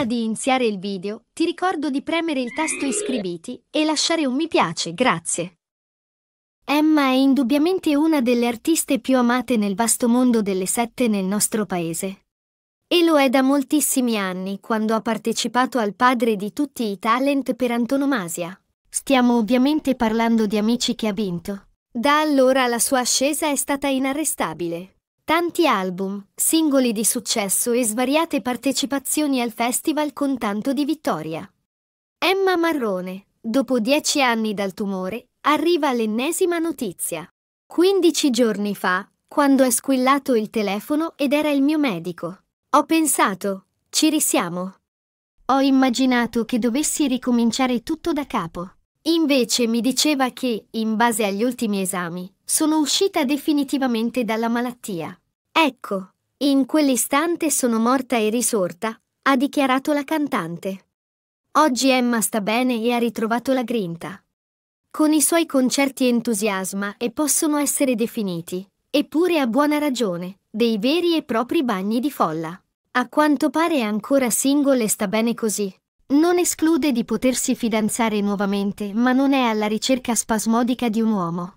Prima di iniziare il video, ti ricordo di premere il tasto iscriviti e lasciare un mi piace, grazie. Emma è indubbiamente una delle artiste più amate nel vasto mondo delle sette nel nostro paese. E lo è da moltissimi anni quando ha partecipato al padre di tutti i talent per antonomasia. Stiamo ovviamente parlando di Amici che ha vinto. Da allora la sua ascesa è stata inarrestabile. Tanti album, singoli di successo e svariate partecipazioni al festival con tanto di vittoria. Emma Marrone, dopo dieci anni dal tumore, arriva l'ennesima notizia. 15 giorni fa, quando è squillato il telefono ed era il mio medico, ho pensato, ci risiamo. Ho immaginato che dovessi ricominciare tutto da capo. Invece mi diceva che, in base agli ultimi esami, sono uscita definitivamente dalla malattia. Ecco, in quell'istante sono morta e risorta, ha dichiarato la cantante. Oggi Emma sta bene e ha ritrovato la grinta. Con i suoi concerti entusiasma e possono essere definiti, eppure a buona ragione, dei veri e propri bagni di folla. A quanto pare è ancora single e sta bene così. Non esclude di potersi fidanzare nuovamente, ma non è alla ricerca spasmodica di un uomo.